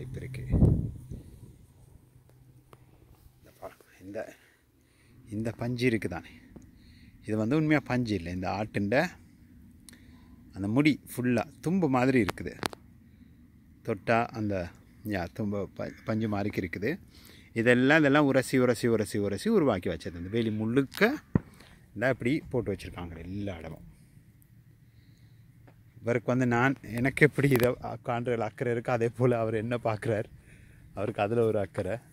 வாய்ப்பு இருக்குது இந்த இந்த பஞ்சு பஞ்சு இருக்குதானே இது வந்து உண்மையாக பஞ்சு இல்லை இந்த ஆட்டுண்ட அந்த முடி ஃபுல்லாக தும்பு மாதிரி இருக்குது தொட்டா அந்த யா தும்ப பஞ்சு மாதிரிக்கு இருக்குது இதெல்லாம் இதெல்லாம் உரசி உரசி உரசி உரசி உருவாக்கி வச்சது இந்த வேலி முழுக்க இந்த அப்படி போட்டு வச்சுருக்காங்க எல்லா இடமும் இவருக்கு வந்து நான் எனக்கு எப்படி இதை காண்ற அக்கறை இருக்கோ அதே போல் அவர் என்ன பார்க்குறார் அவருக்கு அதில் ஒரு அக்கறை